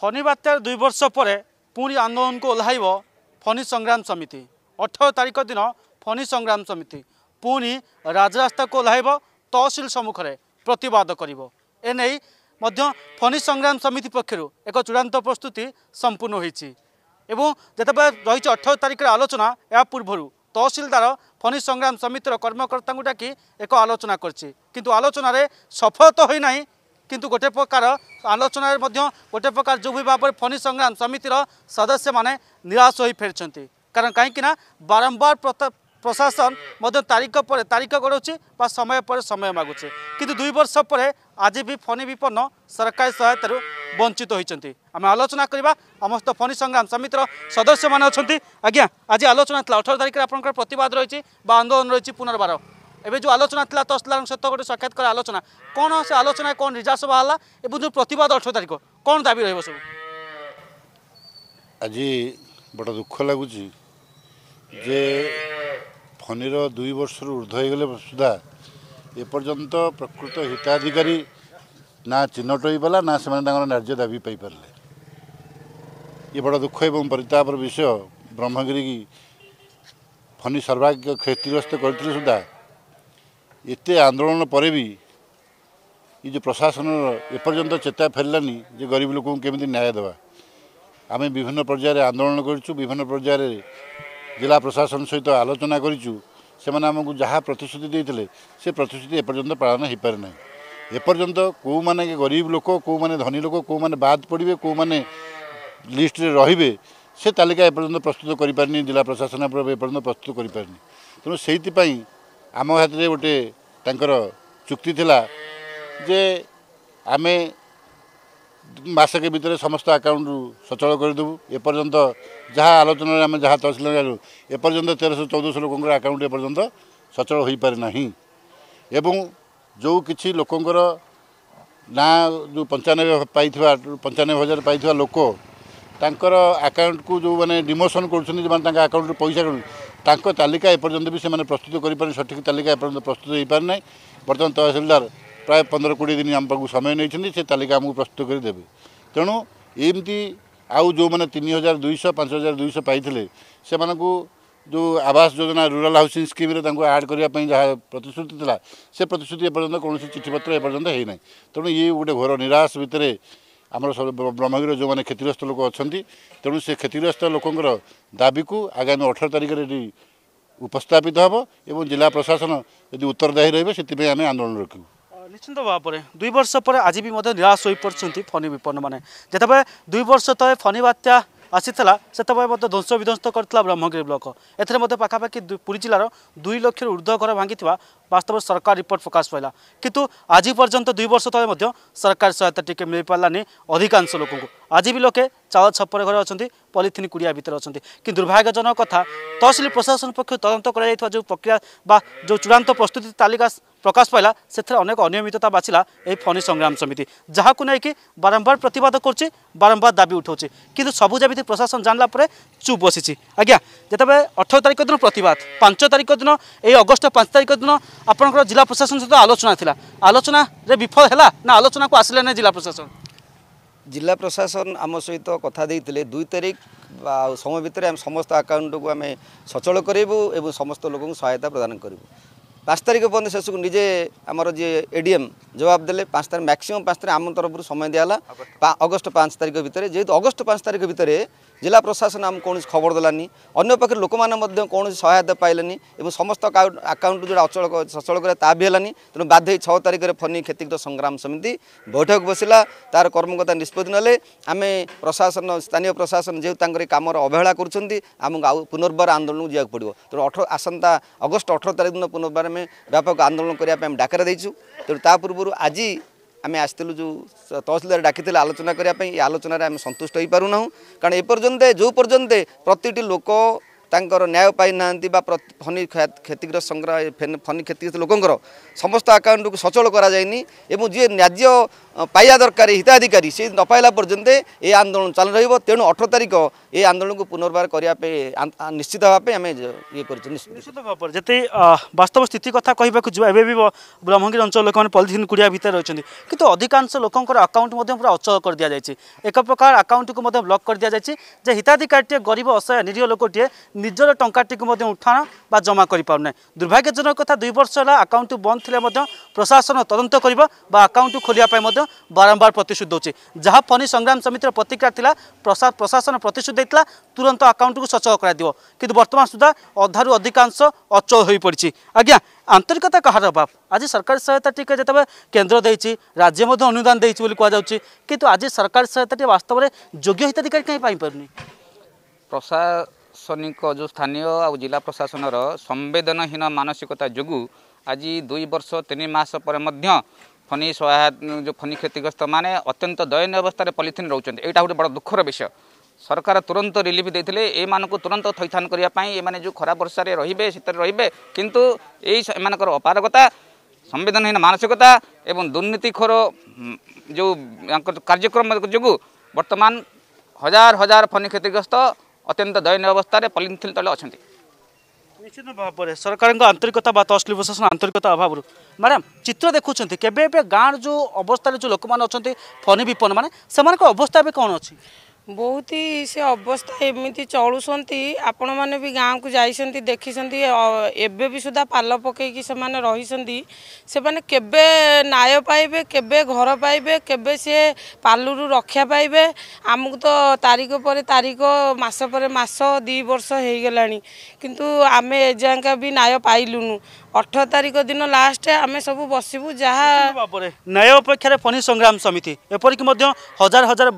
ফণী বাত্যার দুই বর্ষ পরে পুঁ আন্দোলনকে ওহ্লাইব ফণী সংগ্রাম সমিতি অঠর তারিখ দিন ফণী সংগ্রাম সমিতি পুঁ রাজরাস্তা ওহ্লাইব তহসিল সম্মুখে প্রতবাদ করব এনে মধ্য ফণী সংগ্রাম সমিতি পক্ষর এক চূড়ান্ত প্রস্তুতি সম্পূর্ণ হয়েছে এবং যেতবে রয়েছে অঠর তারিখের আলোচনা এর পূর্ব তহসিলদার ফণী সংগ্রাম সমিতির কর্মকর্তা ডাকি এক আলোচনা করছে কিন্তু আলোচনার সফল তো হয়ে না কিন্তু গোটে প্রকার আলোচনার মধ্যে গোটে প্রকার যুবী ভাবে ফণী সংগ্রাম সমিতির সদস্য মানে নিরাশ হয়ে ফেরছেন কারণ কিনা বারম্বার প্রশাসন মধ্যে তারিখ পরে তারিখ গড়ুছি বা সময় পরে সময় মাগুছে কিন্তু দুই বর্ষ পরে আজি বি ফণী বিপন্ন সরকারি সহায়তার বঞ্চিত হয়েছেন আমি আলোচনা করা সমস্ত ফণী সংগ্রাম সমিতির সদস্য মানে অনেক আজ্ঞা আজ আলোচনা লা অঠর তারিখে আপনার প্রতবাদ রয়েছে বা আন্দোলন রয়েছে পুনর্বার ଏବେ ଯେଉଁ ଆଲୋଚନା ଥିଲା ତହସିଲଦାରଙ୍କ ସହିତ ଗୋଟେ ସାକ୍ଷାତ କରି ଆଲୋଚନା କ'ଣ ସେ ଆଲୋଚନା କ'ଣ ରିଜର୍ଭ ସଭା ହେଲା ଏବଂ ଯେଉଁ ପ୍ରତିବାଦ ଅଠର ତାରିଖ କ'ଣ ଦାବି ରହିବ ସବୁ ଆଜି ବଡ଼ ଦୁଃଖ ଲାଗୁଛି ଯେ ଫନିର ଦୁଇ ବର୍ଷରୁ ଉର୍ଦ୍ଧ୍ୱ ହୋଇଗଲେ ସୁଦ୍ଧା ଏପର୍ଯ୍ୟନ୍ତ ପ୍ରକୃତ ହିତାଧିକାରୀ ନା ଚିହ୍ନଟ ହୋଇପାରିଲା ନା ସେମାନେ ତାଙ୍କର ନାର୍ଯ୍ୟ ଦାବି ପାଇପାରିଲେ ଇଏ ବଡ଼ ଦୁଃଖ ଏବଂ ପରିତାପର ବିଷୟ ବ୍ରହ୍ମଗିରି ଫନି ସର୍ବାଗ୍ୟ କ୍ଷତିଗ୍ରସ୍ତ କରିଥିଲେ ସୁଦ୍ଧା ଏତେ ଆନ୍ଦୋଳନ ପରେ ବି ଏ ଯେଉଁ ପ୍ରଶାସନର ଏପର୍ଯ୍ୟନ୍ତ ଚେତା ଫେରିଲାନି ଯେ ଗରିବ ଲୋକଙ୍କୁ କେମିତି ନ୍ୟାୟ ଦେବା ଆମେ ବିଭିନ୍ନ ପର୍ଯ୍ୟାୟରେ ଆନ୍ଦୋଳନ କରିଛୁ ବିଭିନ୍ନ ପର୍ଯ୍ୟାୟରେ ଜିଲ୍ଲା ପ୍ରଶାସନ ସହିତ ଆଲୋଚନା କରିଛୁ ସେମାନେ ଆମକୁ ଯାହା ପ୍ରତିଶ୍ରୁତି ଦେଇଥିଲେ ସେ ପ୍ରତିଶ୍ରୁତି ଏପର୍ଯ୍ୟନ୍ତ ପାଳନ ହୋଇପାରେ ନାହିଁ ଏପର୍ଯ୍ୟନ୍ତ କେଉଁମାନେ ଗରିବ ଲୋକ କେଉଁମାନେ ଧନୀ ଲୋକ କେଉଁମାନେ ବାଦ୍ ପଡ଼ିବେ କେଉଁମାନେ লিষ্টরে রহবে সে তালিকা এপর্যন্ত প্রস্তুত করে পারি জেলা প্রশাসন এপর্যন্ত প্রস্তুত করে পারি তেমন সেইপাই ଆମ ହାତରେ ଗୋଟେ ତାଙ୍କର ଚୁକ୍ତି ଥିଲା ଯେ ଆମେ ମାସକ ଭିତରେ ସମସ୍ତ ଆକାଉଣ୍ଟରୁ ସଚଳ କରିଦେବୁ ଏପର୍ଯ୍ୟନ୍ତ ଯାହା ଆଲୋଚନାରେ ଆମେ ଯାହା ତହସିଲ ଜାଣିଲୁ ଏପର୍ଯ୍ୟନ୍ତ ତେରଶହ ଚଉଦଶହ ଲୋକଙ୍କର ଆକାଉଣ୍ଟ ଏପର୍ଯ୍ୟନ୍ତ ସଚଳ ହୋଇପାରେ ନାହିଁ ଏବଂ ଯେଉଁ କିଛି ଲୋକଙ୍କର ନାଁ ଯେଉଁ ପଞ୍ଚାନବେ ପାଇଥିବା ପଞ୍ଚାନବେ ହଜାର ପାଇଥିବା ଲୋକ ତାଙ୍କର ଆକାଉଣ୍ଟକୁ ଯେଉଁମାନେ ଡିମୋସନ୍ କରୁଛନ୍ତି ଯେଉଁମାନେ ତାଙ୍କ ଆକାଉଣ୍ଟରୁ ପଇସା କରୁଛନ୍ତି ତାଙ୍କ ତାଲିକା ଏପର୍ଯ୍ୟନ୍ତ ବି ସେମାନେ ପ୍ରସ୍ତୁତ କରିପାରି ସଠିକ୍ ତାଲିକା ଏପର୍ଯ୍ୟନ୍ତ ପ୍ରସ୍ତୁତ ହୋଇପାରିନାହିଁ ବର୍ତ୍ତମାନ ତହସିଲଦାର ପ୍ରାୟ ପନ୍ଦର କୋଡ଼ିଏ ଦିନ ଆମ ପାଖକୁ ସମୟ ନେଇଛନ୍ତି ସେ ତାଲିକା ଆମକୁ ପ୍ରସ୍ତୁତ କରି ଦେବେ ତେଣୁ ଏମିତି ଆଉ ଯେଉଁମାନେ ତିନି ହଜାର ଦୁଇଶହ ପାଞ୍ଚ ହଜାର ଦୁଇଶହ ପାଇଥିଲେ ସେମାନଙ୍କୁ ଯେଉଁ ଆବାସ ଯୋଜନା ରୁରାଲ ହାଉସିଂ ସ୍କିମ୍ରେ ତାଙ୍କୁ ଆଡ଼୍ କରିବା ପାଇଁ ଯାହା ପ୍ରତିଶ୍ରୁତି ଥିଲା ସେ ପ୍ରତିଶ୍ରୁତି ଏପର୍ଯ୍ୟନ୍ତ କୌଣସି ଚିଠିପତ୍ର ଏପର୍ଯ୍ୟନ୍ତ ହୋଇନାହିଁ ତେଣୁ ଇଏ ଗୋଟେ ଘୋର ନିରାଶ ଭିତରେ ଆମର ବ୍ରହ୍ମଗିରି ଯେଉଁମାନେ କ୍ଷତିଗ୍ରସ୍ତ ଲୋକ ଅଛନ୍ତି ତେଣୁ ସେ କ୍ଷତିଗ୍ରସ୍ତ ଲୋକଙ୍କର ଦାବିକୁ ଆଗାମୀ ଅଠର ତାରିଖରେ ଏଠି ଉପସ୍ଥାପିତ ହେବ ଏବଂ ଜିଲ୍ଲା ପ୍ରଶାସନ ଯଦି ଉତ୍ତରଦାୟୀ ରହିବେ ସେଥିପାଇଁ ଆମେ ଆନ୍ଦୋଳନ ରଖିବୁ ନିଶ୍ଚିନ୍ତ ଭାବରେ ଦୁଇ ବର୍ଷ ପରେ ଆଜି ବି ମଧ୍ୟ ନିରାଶ ହୋଇପାରୁଛନ୍ତି ଫନି ବିପନ୍ନମାନେ ଯେତେବେଳେ ଦୁଇ ବର୍ଷ ତଳେ ଫନି ବାତ୍ୟା ଆସିଥିଲା ସେତେବେଳେ ମଧ୍ୟ ଧ୍ୱଂସ ବିଧ୍ୱସ୍ତ କରିଥିଲା ବ୍ରହ୍ମଗିରି ବ୍ଲକ ଏଥିରେ ମଧ୍ୟ ପାଖାପାଖି ପୁରୀ ଜିଲ୍ଲାର ଦୁଇ ଲକ୍ଷରୁ ଉର୍ଦ୍ଧ୍ୱ ଘର ଭାଙ୍ଗିଥିବା বাস্তব সরকার রিপোর্ট প্রকাশ পাইলা কিন্তু আজি পর্যন্ত দুই বর্ষ তলে মধ্য সরকার সহায়তা টিকি টিকে মিলিপারানি অধিকাংশ লোক আজি বি লোকে চাল ছপরে ঘরে অনেক পলিথিন কুড়িয়া ভিতরে অনেক কিন্তু দুর্ভাগ্যজনক কথা তহসিল প্রশাসন পক্ষ তদন্ত করা যাই যে প্রক্রিয়া বা যে চূড়ান্ত প্রস্তুতি তালিকা প্রকাশ পাইলা সেথে অনেক অনিয়মিততা বাছিলা এই ফনি সংগ্রাম সমিতি যা কুকি বারম্বার প্রতবাদ করছে বারম্বার দাবি উঠাও কিন্তু সবু যেমি প্রশাসন জানলা পরে চুপ বসিছি আজ্ঞা যেতবে অঠর তারিখ দিন প্রতবাদ পাঁচ তারিখ দিন এই অগস্ট পাঁচ তারিখ দিন আপনার জেলা প্রশাসন সহ আলোচনা লা আলোচনার বিফল হল না আলোচনা আসলে না জেলা প্রশাসন জেলা প্রশাসন আমি কথা দিয়ে দুই তারিখ বা সময় ভিতরে আমি সমস্ত আকাউন্টকু আমি সচল করবু এবং সমস্ত লোক সহায়তা প্রদান করবু পাঁচ তারিখ পর্যন্ত শেষক নিজে আমার যে এডিএম জবাব দেলে পাঁচ তারিখ ম্যাক্সিমম পাঁচ তারিখ আমার তরফর সময় দিয়ে অগস্ট পাঁচ তারিখ ভিতরে যেহেতু অগস্ট পাঁচ তারিখ ভিতরে जिल्ला प्रशासन आम कसरी खबर दल अन्य पक्ष लोक मौसम सहायता समस्त आकाउन्ट जो अचल सचल कर ताबि तेणु बाध्य छ तारिखेर फनी क्षतिग्र संग्राम समिति बैठक बसिला तार कर्मकर्ता निष्पत्ति नले आमे प्रशासन स्थानीय प्रशासन जे तर काम र अवहेला पुनर्वार आन्दोलन जुवा पर्व त आसता अगस्ट अठर तारिक दिन पुनर्वार व्यापक आन्दोलन गरेको डाकरा देख्छु ता पूर्व आज ଆମେ ଆସିଥିଲୁ ଯେଉଁ ତହସିଲଦାର ଡାକିଥିଲେ ଆଲୋଚନା କରିବା ପାଇଁ ଏ ଆଲୋଚନାରେ ଆମେ ସନ୍ତୁଷ୍ଟ ହୋଇପାରୁନାହୁଁ କାରଣ ଏପର୍ଯ୍ୟନ୍ତ ଯେଉଁ ପର୍ଯ୍ୟନ୍ତ ପ୍ରତିଟି ଲୋକ ତାଙ୍କର ନ୍ୟାୟ ପାଇନାହାନ୍ତି ବା ଫନି କ୍ଷତିଗ୍ରସ୍ତ ସଂଗ୍ରହ ଫନି କ୍ଷତିଗ୍ରସ୍ତ ଲୋକଙ୍କର ସମସ୍ତ ଆକାଉଣ୍ଟକୁ ସଚଳ କରାଯାଇନି ଏବଂ ଯିଏ ନ୍ୟାଯ୍ୟ ପାଇବା ଦରକାର ହିତାଧିକାରୀ ସେ ନ ପାଇଲା ପର୍ଯ୍ୟନ୍ତେ ଏ ଆନ୍ଦୋଳନ ଚାଲୁ ରହିବ ତେଣୁ ଅଠର ତାରିଖ ଏ ଆନ୍ଦୋଳନକୁ ପୁନର୍ବାର କରିବା ପାଇଁ ନିଶ୍ଚିତ ହେବା ପାଇଁ ଆମେ ଇଏ କରିଛୁ ନିଶ୍ଚିତ ଭାବରେ ଯେତେ ବାସ୍ତବ ସ୍ଥିତି କଥା କହିବାକୁ ଯିବା ଏବେ ବି ବ୍ରହ୍ମଗିରି ଅଞ୍ଚଳ ଲୋକମାନେ ପଲିଥିନ୍ କୁଡ଼ିଆ ଭିତରେ ରହିଛନ୍ତି କିନ୍ତୁ ଅଧିକାଂଶ ଲୋକଙ୍କର ଆକାଉଣ୍ଟ ମଧ୍ୟ ପୁରା ଅଚଳ କରିଦିଆଯାଇଛି ଏକ ପ୍ରକାର ଆକାଉଣ୍ଟକୁ ମଧ୍ୟ ବ୍ଲକ୍ କରିଦିଆଯାଇଛି ଯେ ହିତାଧିକାରୀଟିଏ ଗରିବ ଅସହାୟ ନିରୀହ ଲୋକଟିଏ ନିଜର ଟଙ୍କାଟିକୁ ମଧ୍ୟ ଉଠାଣ ବା ଜମା କରିପାରୁନାହିଁ ଦୁର୍ଭାଗ୍ୟଜନକ କଥା ଦୁଇ ବର୍ଷ ହେଲା ଆକାଉଣ୍ଟ ବନ୍ଦ ଥିଲେ ମଧ୍ୟ ପ୍ରଶାସନ ତଦନ୍ତ କରିବ ବା ଆକାଉଣ୍ଟ ଖୋଲିବା ପାଇଁ ମଧ୍ୟ ବାରମ୍ବାର ପ୍ରତିଶ୍ରୁତି ଦେଉଛି ଯାହା ଫନି ସଂଗ୍ରାମ ସମିତିର ପ୍ରତିକ୍ରିୟା ଥିଲା ପ୍ରଶାସନ ପ୍ରତିଶ୍ରୁତି ଦେଇଥିଲା ତୁରନ୍ତ ଆକାଉଣ୍ଟକୁ ସଚଳ କରାଯିବ କିନ୍ତୁ ବର୍ତ୍ତମାନ ସୁଦ୍ଧା ଅଧାରୁ ଅଧିକାଂଶ ଅଚଳ ହୋଇପଡ଼ିଛି ଆଜ୍ଞା ଆନ୍ତରିକତା କାହାର ଅଭାବ ଆଜି ସରକାରୀ ସହାୟତା ଟିକେ ଯେତେବେଳେ କେନ୍ଦ୍ର ଦେଇଛି ରାଜ୍ୟ ମଧ୍ୟ ଅନୁଦାନ ଦେଇଛି ବୋଲି କୁହାଯାଉଛି କିନ୍ତୁ ଆଜି ସରକାରୀ ସହାୟତାଟି ବାସ୍ତବରେ ଯୋଗ୍ୟ ହିତାଧିକାରୀ କାହିଁ ପାଇପାରୁନି ପ୍ରଶାସନିକ ଯେଉଁ ସ୍ଥାନୀୟ ଆଉ ଜିଲ୍ଲା ପ୍ରଶାସନର ସମ୍ବେଦନହୀନ ମାନସିକତା ଯୋଗୁଁ ଆଜି ଦୁଇ ବର୍ଷ ତିନି ମାସ ପରେ ମଧ୍ୟ ଫନି ସହାୟତା ଯେଉଁ ଫନି କ୍ଷତିଗ୍ରସ୍ତମାନେ ଅତ୍ୟନ୍ତ ଦୟନୀୟ ଅବସ୍ଥାରେ ପଲିଥିନ୍ ରହୁଛନ୍ତି ଏଇଟା ଗୋଟେ ବଡ଼ ଦୁଃଖର ବିଷୟ ସରକାର ତୁରନ୍ତ ରିଲିଫ୍ ଦେଇଥିଲେ ଏମାନଙ୍କୁ ତୁରନ୍ତ ଥଇଥାନ କରିବା ପାଇଁ ଏମାନେ ଯେଉଁ ଖରା ବର୍ଷାରେ ରହିବେ ଶୀତରେ ରହିବେ କିନ୍ତୁ ଏଇ ଏମାନଙ୍କର ଅପାରଗତା ସମ୍ବେଦନହୀନ ମାନସିକତା ଏବଂ ଦୁର୍ନୀତିଖୋର ଯେଉଁ କାର୍ଯ୍ୟକ୍ରମ ଯୋଗୁଁ ବର୍ତ୍ତମାନ ହଜାର ହଜାର ଫନି କ୍ଷତିଗ୍ରସ୍ତ ଅତ୍ୟନ୍ତ ଦୟନୀୟ ଅବସ୍ଥାରେ ପଲିଥିନ୍ ତଳେ ଅଛନ୍ତି ନିଶ୍ଚିତ ଭାବରେ ସରକାରଙ୍କ ଆନ୍ତରିକତା ବା ତସଲି ପ୍ରଶାସନ ଆନ୍ତରିକତା ଅଭାବରୁ ମ୍ୟାଡ଼ାମ୍ ଚିତ୍ର ଦେଖୁଛନ୍ତି କେବେ ଏବେ ଗାଁର ଯେଉଁ ଅବସ୍ଥାରେ ଯେଉଁ ଲୋକମାନେ ଅଛନ୍ତି ଫନି ବିପନ୍ନ ମାନେ ସେମାନଙ୍କ ଅବସ୍ଥା ଏବେ କ'ଣ ଅଛି ବହୁତ ସେ ଅବସ୍ଥା ଏମିତି ଚଳୁଛନ୍ତି ଆପଣମାନେ ବି ଗାଁକୁ ଯାଇଛନ୍ତି ଦେଖିଛନ୍ତି ଏବେ ବି ସୁଦ୍ଧା ପାଲ ପକାଇକି ସେମାନେ ରହିଛନ୍ତି ସେମାନେ କେବେ ନ୍ୟାୟ ପାଇବେ କେବେ ଘର ପାଇବେ କେବେ ସିଏ ପାଲରୁ ରକ୍ଷା ପାଇବେ ଆମକୁ ତ ତାରିଖ ପରେ ତାରିଖ ମାସ ପରେ ମାସ ଦୁଇ ବର୍ଷ ହେଇଗଲାଣି କିନ୍ତୁ ଆମେ ଏଯାଙ୍କା ବି ନ୍ୟାୟ ପାଇଲୁନୁ ଅଠର ତାରିଖ ଦିନ ଲାଷ୍ଟ ଆମେ ସବୁ ବସିବୁ ଯାହା ବାବରେ ନ୍ୟାୟ ଅପେକ୍ଷାରେ ଫନି ସଂଗ୍ରାମ ସମିତି ଏପରିକି ମଧ୍ୟ ହଜାର ହଜାର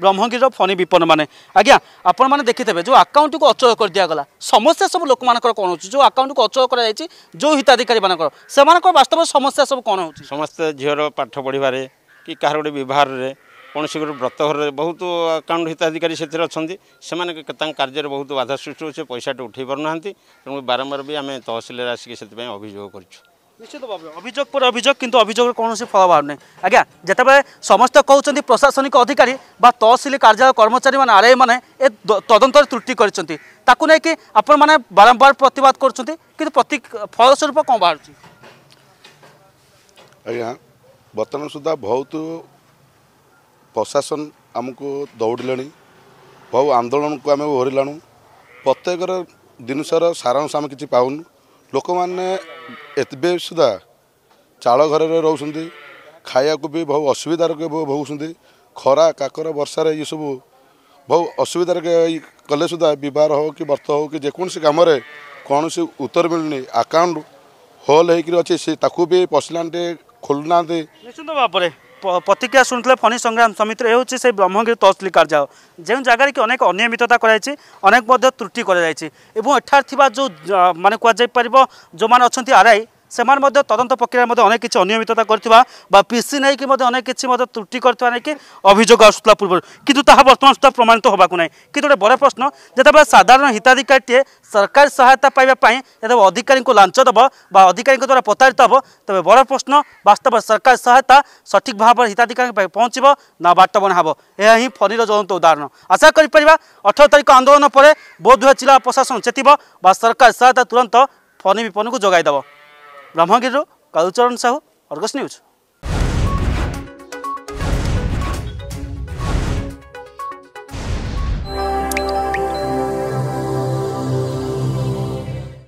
ବ୍ରହ୍ମଗିରିର ଫନି ବିପନ୍ନମାନେ ଆଜ୍ଞା ଆପଣମାନେ ଦେଖିଥିବେ ଯେଉଁ ଆକାଉଣ୍ଟକୁ ଅଚଳ କରିଦିଆଗଲା ସମସ୍ୟା ସବୁ ଲୋକମାନଙ୍କର କ'ଣ ହେଉଛି ଯେଉଁ ଆକାଉଣ୍ଟକୁ ଅଚଳ କରାଯାଇଛି ଯେଉଁ ହିତାଧିକାରୀମାନଙ୍କର ସେମାନଙ୍କର ବାସ୍ତବ ସମସ୍ୟା ସବୁ କ'ଣ ହେଉଛି ସମସ୍ତେ ଝିଅର ପାଠ ପଢ଼ିବାରେ କି କାହାର ଗୋଟେ ବ୍ୟବହାରରେ କୌଣସି ଗୋଟେ ବ୍ରତଘରରେ ବହୁତ ଆକାଉଣ୍ଟ ହିତାଧିକାରୀ ସେଥିରେ ଅଛନ୍ତି ସେମାନେ ତାଙ୍କ କାର୍ଯ୍ୟରେ ବହୁତ ବାଧା ସୃଷ୍ଟି ହେଉଛି ପଇସାଟା ଉଠାଇ ପାରୁନାହାନ୍ତି ତେଣୁ ବାରମ୍ବାର ବି ଆମେ ତହସିଲରେ ଆସିକି ସେଥିପାଇଁ ଅଭିଯୋଗ କରିଛୁ ନିଶ୍ଚିତ ଭାବେ ଅଭିଯୋଗ ପରେ ଅଭିଯୋଗ କିନ୍ତୁ ଅଭିଯୋଗର କୌଣସି ଫଳ ବାହାରୁନାହିଁ ଆଜ୍ଞା ଯେତେବେଳେ ସମସ୍ତେ କହୁଛନ୍ତି ପ୍ରଶାସନିକ ଅଧିକାରୀ ବା ତହସିଲ କାର୍ଯ୍ୟାଳୟ କର୍ମଚାରୀମାନେ ଆର୍ଆଇମାନେ ଏ ତଦନ୍ତରେ ତ୍ରୁଟି କରିଛନ୍ତି ତାକୁ ନେଇକି ଆପଣମାନେ ବାରମ୍ବାର ପ୍ରତିବାଦ କରୁଛନ୍ତି କିନ୍ତୁ ପ୍ରତି ଫଳସ୍ୱରୂପ କ'ଣ ବାହାରୁଛି ଆଜ୍ଞା ବର୍ତ୍ତମାନ ସୁଦ୍ଧା ବହୁତ ପ୍ରଶାସନ ଆମକୁ ଦୌଡ଼ିଲେଣି ବହୁ ଆନ୍ଦୋଳନକୁ ଆମେ ଓହରିଲାଣୁ ପ୍ରତ୍ୟେକର ଜିନିଷର ସାରାଂଶ ଆମେ କିଛି ପାଉନୁ ଲୋକମାନେ ଏବେ ସୁଦ୍ଧା ଚାଳ ଘରରେ ରହୁଛନ୍ତି ଖାଇବାକୁ ବି ବହୁ ଅସୁବିଧାର ଭୋଗୁଛନ୍ତି ଖରା କାକର ବର୍ଷାରେ ଏସବୁ ବହୁ ଅସୁବିଧାରେ କଲେ ସୁଦ୍ଧା ବିବାହ ହେଉ କି ବର୍ତ୍ତ ହେଉ କି ଯେକୌଣସି କାମରେ କୌଣସି ଉତ୍ତର ମିଳୁନି ଆକାଉଣ୍ଟ ହୋଲ୍ ହେଇକିରି ଅଛି ସେ ତାକୁ ବି ପଶିଲାଣ୍ଡେ ଖୋଲୁନାହାନ୍ତି ବାପରେ প্রতিক্রিয়া শুণুলে ফণী সংগ্রাম সমিতির এ হচ্ছে সেই ব্রহ্মগিরি তহসিল কার্যালয় যে জায়গার কি অনেক অনিয়মিততা করা হয়েছে অনেক মধ্যে ত্রুটি করা যাই এবং এখানে যে মানে কুয়া যাই পাব যে অনেক আরআই ସେମାନେ ମଧ୍ୟ ତଦନ୍ତ ପ୍ରକ୍ରିୟାରେ ମଧ୍ୟ ଅନେକ କିଛି ଅନିୟମିତତା କରିଥିବା ବା ପିସି ନେଇକି ମଧ୍ୟ ଅନେକ କିଛି ମଧ୍ୟ ତ୍ରୁଟି କରିଥିବା ନେଇକି ଅଭିଯୋଗ ଆସୁଥିଲା ପୂର୍ବରୁ କିନ୍ତୁ ତାହା ବର୍ତ୍ତମାନ ସୁଦ୍ଧା ପ୍ରମାଣିତ ହେବାକୁ ନାହିଁ କିନ୍ତୁ ଗୋଟେ ବଡ଼ ପ୍ରଶ୍ନ ଯେତେବେଳେ ସାଧାରଣ ହିତାଧିକାରୀଟିଏ ସରକାରୀ ସହାୟତା ପାଇବା ପାଇଁ ଯେତେବେଳେ ଅଧିକାରୀଙ୍କୁ ଲାଞ୍ଚ ଦେବ ବା ଅଧିକାରୀଙ୍କ ଦ୍ୱାରା ପ୍ରତାରିତ ହେବ ତେବେ ବଡ଼ ପ୍ରଶ୍ନ ବାସ୍ତବ ସରକାରୀ ସହାୟତା ସଠିକ୍ ଭାବରେ ହିତାଧିକାରୀଙ୍କ ପାଇଁ ପହଞ୍ଚିବ ନା ବାଟବଣା ହେବ ଏହା ହିଁ ଫନିର ଜ୍ୱଳନ୍ତ ଉଦାହରଣ ଆଶା କରିପାରିବା ଅଠର ତାରିଖ ଆନ୍ଦୋଳନ ପରେ ବୋଧହୁଏ ଜିଲ୍ଲା ପ୍ରଶାସନ ଚେତିବ ବା ସରକାର ସହାୟତା ତୁରନ୍ତ ଫନି ବିପନକୁ ଯୋଗାଇଦେବ ब्रह्मगिरु कालुचर साहु न्यूज